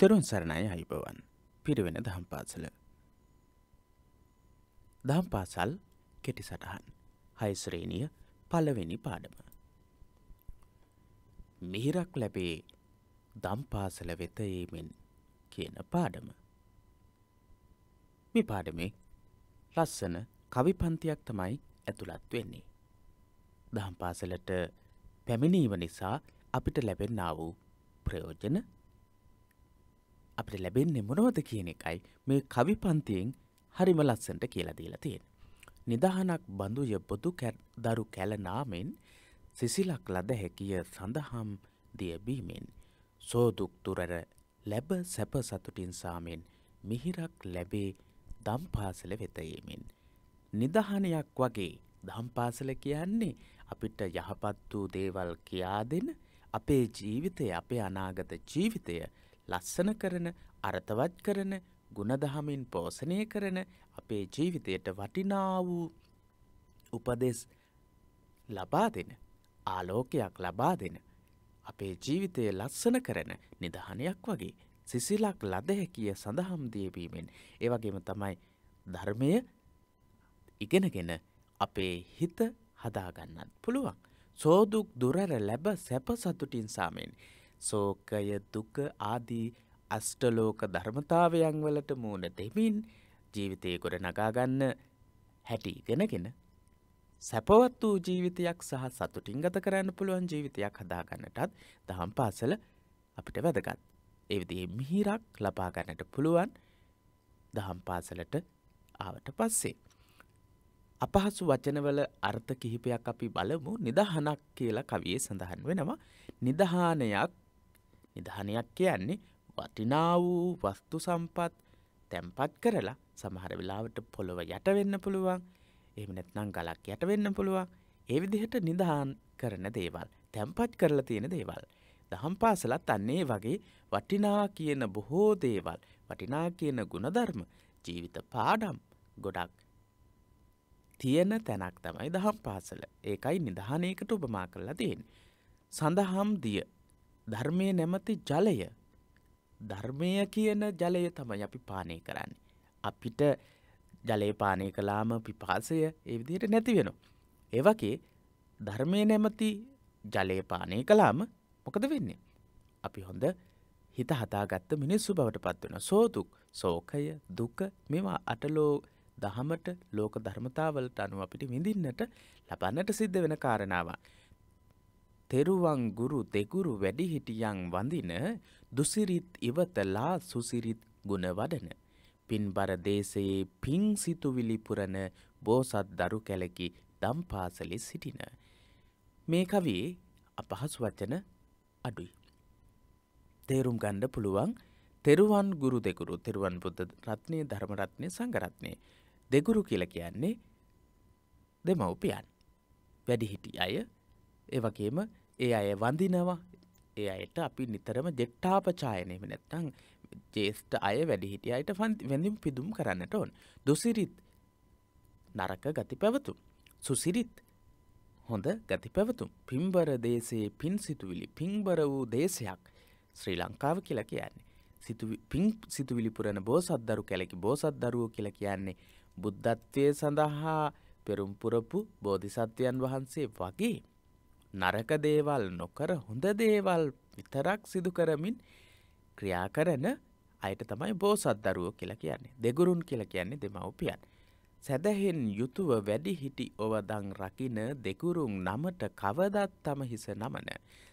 තෙරුන් සරණයි හයිබවන් පිරිවෙන දහම් පාසල. දම් පාසල් කෙටි සටහන් හයිස්ශ්‍රේණිය පලවෙනි පාඩම. මිහිරක් ලැබේ දම් පාසල වෙත ඒමෙන් කියන පාඩම. මේ පාඩමේ ලස්සන කවි පන්තියක් තමයි ඇතුළත් වෙන්නේ. දහම් පාසලට පැමිණීම නිසා අපිට ලැබෙන්න්නා වූ ප්‍රයෝජන අපට ලැබෙන්නේ මොනවද කියන එකයි මේ කවි පන්තියෙන් හරිම ලස්සන්ට කියලා දීලා තියෙන. නිදහනක් බඳුය බොදු දරු කැලනාමෙන් සිසිලක් ලද හැකිය සඳහම් දියබීමෙන් සෝදුක්තුරර ලැබ සැප සතුටින් සාමෙන් මිහිරක් ලැබේ දම්පාසල වෙතයීමෙන්. නිදහනයක් වගේ දම්පාසල කියන්නේ අපිට යහපත් වූ දේවල් කියා දෙන අපේ ජීවිතය අපේ අනාගත ජීවිතය ලස්සන කරන අර්ථවත් කරන ගුණදහමින් පෝෂණය කරන අපේ ජීවිතයට වටිනා වූ උපදෙස් ලබා දෙන ආලෝකයක් ලබා දෙන අපේ ජීවිතය ලස්සන කරන නිදහනයක් වගේ සිසිලක් ලදහැකිය සඳහම් දීවීමෙන් ඒවගේම තමයි ධර්මය ඉගෙනගෙන අපේ හිත හදාගන්නත් පුළුවන්. සෝදුක් දුරර ලැබ සැප සතුටින් සාමෙන්. සෝකය දුක ආදී අස්ටලෝක ධර්මතාවයන් වලට මූුණ දෙමින් ජීවිතය ගොඩ නගාගන්න හැටි ගෙනගෙන සැපවත් වූ ජීවිතයක් සහ සතුටින් ගත කරන්න පුළුවන් ජීවිතයක් හදාගන්නටත් දහම් පාසල අපිට වැදගත්. එවිදි මිහිරක් ලබාගන්නට පුළුවන් දහම් පාසලට ආවට පස්සේ. අපහසු වචනවල අර්ථ කිහිපයක් අපි බලමු නිදහනක් කියලා කවියේ සඳහන් වෙනවා. නිදහානයක් නිධානයක් කියන්නේ වටිනා වූ වස්තු සම්පත් තැම්පත් කරලා සමහර වෙලාවට පොළොව යට වෙන්න පුළුවන් එහෙම නැත්නම් ගලක් යට වෙන්න පුළුවන් ඒ විදිහට නිදහාන් කරන දේවල් තැම්පත් කරලා තියෙන දේවල් දහම් පාසලත් අන්නේ වගේ වටිනා කියන බොහෝ දේවල් වටිනා කියන ගුණධර්ම ජීවිත පාඩම් ගොඩක් තියෙන තැනක් තමයි දහම් පාසල ඒකයි නිධානයකට උපමා කරලා තියෙන් සඳහම් දිය ධර්මය නැමති ජලය ධර්මය කියන ජලය තමයි අපි පානය කරන්නේ. අපිට ජලය පානය කලාම පිපාසය එවිදියට නැති වෙන. ඒවගේ ධර්මය නැමති ජලය පානය කලාම මොකද වෙන්නේ. අපි හොඳ හිත හතාගත්ත මිනිස්සු බවට පත් වෙන සෝතුක් සෝකය දුක මෙවා අටලෝ දහමට ලෝක ධර්මතාවලට අනුව අපිට විඳින්නට ලබන්නට සිද්ධ වෙන කාරණාවක්. තෙරුවන් ගුරු දෙගුරු වැඩිහිටියන් වඳින දුසිරිත් ඉවතලා සුසිරිත් ගුණ වඩන. පින්බර දේශයේ පින් සිතුවිලි පුරණ බෝසත් දරු කැලකි දම්පාසලි සිටින. මේ කවී අපහසු වචන අඩුයි. තේරුම් ගණ්ඩ පුළුවන් තෙරුවන් ගුරු දෙකුරු තෙරුවන් බුද්ධ රත්නය ධර්මරත්නය සංගරත්නය දෙගුරු කියල කියන්නේ දෙමව්පියන් වැඩිහිටි අය ඒවගේම ඒ අය වඳිනවා ඒ අයට අපි නිතරම ජෙට්ටාපචායනයම නැත්තං ජේෂ්ට අය වැඩිහිටිය අයට වැඳින් පිදුම් කරන්නට ඕන් දුසිරිත් නරක ගති පැවතුම් සුසිරිත් හොඳ ගති පැවතුම් පිම්බර දේශයේ පින් සිතුවිලි පිංබර වූ දේශයක් ශ්‍රී ලංකාව කියලා කියන්නේ පින් සිතුවිලි පුරණ බෝසත්දරු කැලෙකි බෝසත්දරුවෝ කියල කියන්නේ බුද්ධත්වය සඳහා පෙරුම්පුරපු බෝධිසත්වයන් වහන්සේ වගේ නරක දේවල් නොකර හොඳ දේවල් විතරක් සිදු කරමින් ක්‍රියා කරන අයට තමයි බෝසත් දරුවෝ කියලා කියන්නේ දෙගුරුන් කියලා කියන්නේ දෙමව්පියන්. සැදහෙන් යුතුව වැඩි හිටි ඔවදං රකින දෙකුරුම් නමට කවදත් තම හිස නමන.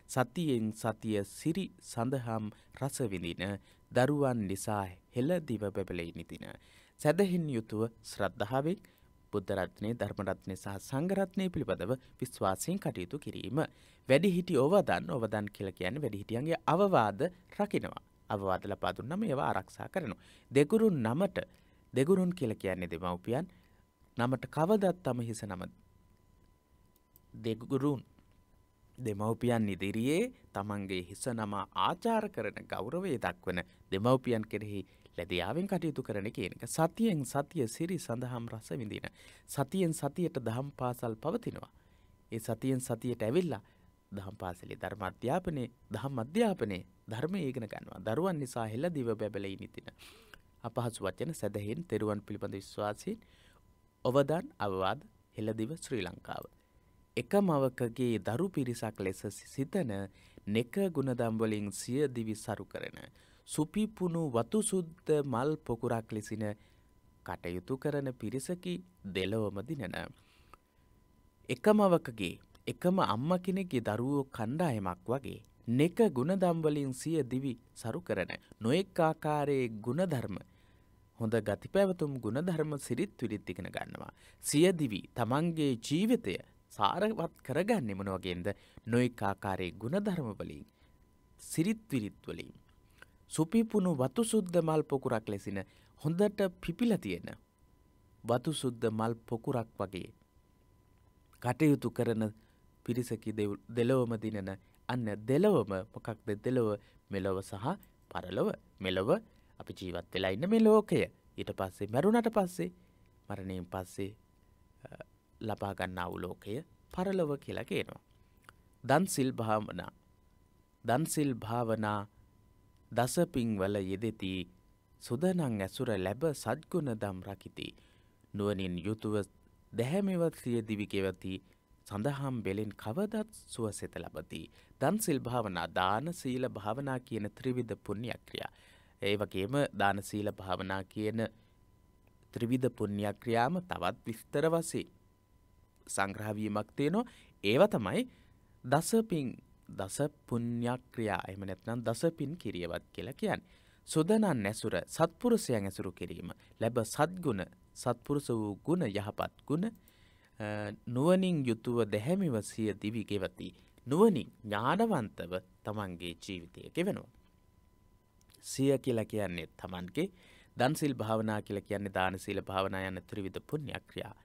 සතියෙන් සතිය සිරි සඳහම් රසවිඳින දරුවන් නිසා හෙළදිව බැබලෙයි නිතින. සැදහෙන් යුතුව ශ්‍රද්ධාවෙක් බුද්ධරත්නය ධර්මරත්නය සහ සංගරත්නය පිළිබඳව විශ්වාසයෙන් කටයුතු කිරීම. වැඩිහිටි ඕවදන් ඔවදන් කියල කියන වැඩිහිටියන්ගේ අවවාද රකිනවා. අවවාද ලපාදුන්නම ඒවා ආරක්ෂා කරනු. දෙගුරුන් නමට දෙගුරුන් කියල කියන්නේ දෙමවපියන් නමට කවදත් තම හිස නම දෙගුරුන් දෙමව්පියන් ඉදිරියේ තමන්ගේ හිස නමා ආචාර කරන ගෞරවය දක්වන දෙමව්පියන් කෙරෙහි ලැදියාවෙන් කටයුතු කරන කියනක සතියෙන් සතිය සිරි සඳහම් රස විඳින. සතියෙන් සතියට දහම් පාසල් පවතිනවා. ඒ සතියෙන් සතියට ඇවිල්ලා දහම් පාසලේ ධර්ම අධ්‍යාපනයේ දහම් අධ්‍යාපනයේ ධර්ම ඒගෙන ගන්නවා දරුවන් නිසා හෙල්ල දිව බැබලයි නිතින. අපහසු වචන සැදහෙන් තෙරුවන් පිළිබඳ විශ්වාසයෙන් ඔවදන් අවවාද හෙළදිව ශ්‍රී ලංකාව. එක මවකගේ දරු පිරිසක් ලෙස සිතන නෙක ගුණදම්වලින් සිය දිවි සරු කරන. සුපිපුුණු වතුසුද්ධ මල් පොකුරක් ලෙසින කටයුතු කරන පිරිසකි දෙලොවම දිනන. එක මවකගේ එකම අම්ම කෙනෙගේ දරුවෝ කණ්ඩායමක් වගේ. නෙක ගුණදම්වලින් සිය දිවි සරු කරන නොයෙක් ආකාරයේ ගුණධර්ම හොඳ ගති පැවතුම් ගුණධර්ම සිරිත් විලිත්තිගෙන ගන්නවා. සියදිවී තමන්ගේ ජීවිතය සාරවත් කරගන්න මොනවගේද නොයෙක් ආකාරයේ ගුණධර්මවලින් සිරිත්විරිත්වලින් සුපිපුුණු වතු සුද්ධ මල් පොකුරක් ලෙසින හොඳට පිපිල තියෙන වතු සුද්ධ මල් පොකුරක් වගේ කටයුතු කරන පිරිසකි දෙලොවම දිනන අන්න දෙලොවම මොකක්ද දෙලොව මෙලොව සහ පරලොව මෙලොව අපි ජීවත් වෙලා ඉන්න මේ ලෝකය ඊට පස්සේ මැරුණට පස්සේ මරණයෙන් පස්සේ ලබාගන්නා වූ ලෝකය පරලොව කියලා කියනවා. දන්සිල් භාවනා දන්සිල් භාවනා දසපින්වල යෙදෙති සුදනං ඇසුර ලැබ සද්ගුණ දම් රකිති. නුවනින් යුතුව දැහැමිවත් සියදිවිකෙවති සඳහම් බෙලෙන් කවදත් සුවසෙත ලබති. දන්සිල් භාවනා දාන සීල භාවනා කියන ත්‍රිවිධ පුුණ්‍යක්‍රියා. ඒ වගේම දානසීල භාවනා කියන ත්‍රිවිධ පුුණ්‍යක්‍රියාම තවත් විස්තර වසේ. සංග්‍රහවීමක් තියෙනවා ඒව තමයි දසපින් දස පුුණ්‍යක්‍රියා එම නැත්නම් දසපින් කිරියවත් කියලා කියන්. සුදනන් නැසුර සත්පුරුසයන් ඇසුරු කිරීම ලැබ සත්ගුණ සත්පුරුස වූ ගුණ යහපත් ගුණ නුවනින් යුතුව දැහැමිව සිය දිවි ගෙවති නුවනින් ඥානවන්තව තමන්ගේ ජීවිතය ගෙවෙනවා. සිය කියලා කියන්නේ තමන්ගේ දන්සිල් භාවනා කියලා කියන්නේ දානසීල භාවනා යන ත්‍රිවිධ පුණ්‍යක්‍රියා.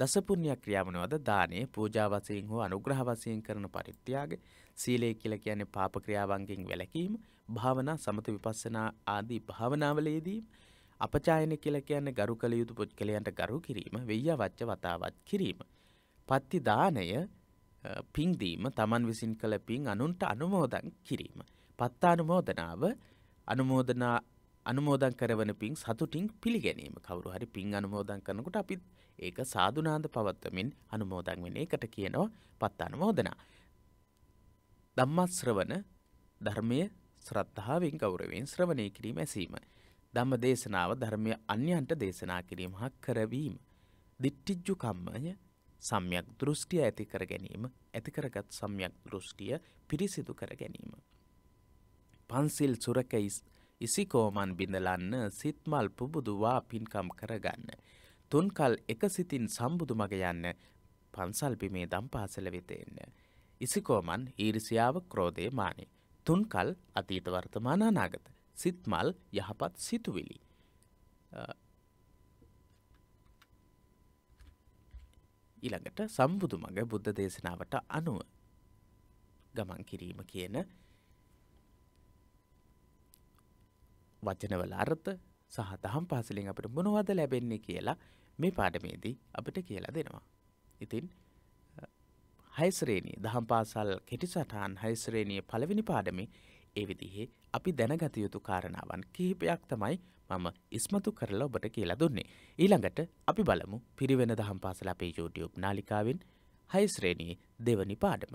දසපුුණ්‍ය ක්‍රියාවනවද දානය පූජාවසයෙන් හෝ අනුග්‍රහවසයෙන් කරන පරිත්‍යයාග සීලය කියල කියන පාපක්‍රියාවන්ගෙන් වැලකීම භාවනා සමත විපස්සනා ආදී භාවනාවලයේදීම් අපචායන කියල කියන්න ගරු කළ යුතු පුද්ගලයන්ට ගරු කිරීම වෙය වච්ච වතාවත් කිරීම. පත්ති දානය පින්දීම තමන් විසින් කළ පින් අනුන්ට අනුමෝදන් කිරීම. පත්තානුමෝදනාව අනුමෝදනා අනුමෝදන් කරවන පින් සතුටින් පිළිගැනීම කවරු හරි පින් අනුමෝදන් කරනකොට අපිත් ඒක සාධනාන්ද පවත්වමින් අනුමෝදන් වෙන එකට කියනවා පත් අනුමෝදනා. දම්මත්ශ්‍රවන ධර්මය ශ්‍රද්ධාවෙන් ගෞරවෙන් ශ්‍රවණය කිරීම ඇසීම. දම්ම දේශනාව ධර්මය අන්‍යන්ට දේශනා කිරීම හක් කරවීම. දිට්ටිජ්ජුකම්මය සම්යක් දෘෂ්ටිය ඇති කර ගැනීම ඇතිකරගත් සම්යක් දෘෂ්ටිය පිරිසිදු කර ගැනීම. පන්සිල් සුරකයිස් ඉසිකෝමන් බිඳලන්න සිත්මල් පුබුදුවා පින්කම් කරගන්න. තුන්කල් එක සිතින් සම්බුදු මග යන්න පන්සල්පිමේ දම් පාසල වෙතෙන්න. ඉසිකෝමන් ඊරිසියාව ක්‍රෝධය මානෙ. තුන්කල් අතීතවර්තමානානාගත. සිත්මල් යහපත් සිතුවිලි. ඊළඟට සම්බුදු මග බුද්ධ දේශනාවට අනුව ගමන් කිරීම කියන වචනවල අර්ථ සහ දහම් පාසලින් අපට මොනවද ලැබෙන්නේ කියලා මේ පාඩමේදී අපට කියලා දෙනවා. ඉතින් හයිස්රේණී දහම් පාසල් කෙටිසටහන් හයිස්රේණිය පළවෙනි පාඩමි ඒ විදිහේ අපි දැනගත යුතු කාරණාවන් කිහිපයක් තමයි මම ඉස්මතු කරලා ඔබට කියලා දුන්නේ. ඊළඟට අපි බලමු පිරිවෙන දහම් පාසල අපේ YouTube නාලිකාවෙන් හයිස්රේණී දෙවනි පාඩම.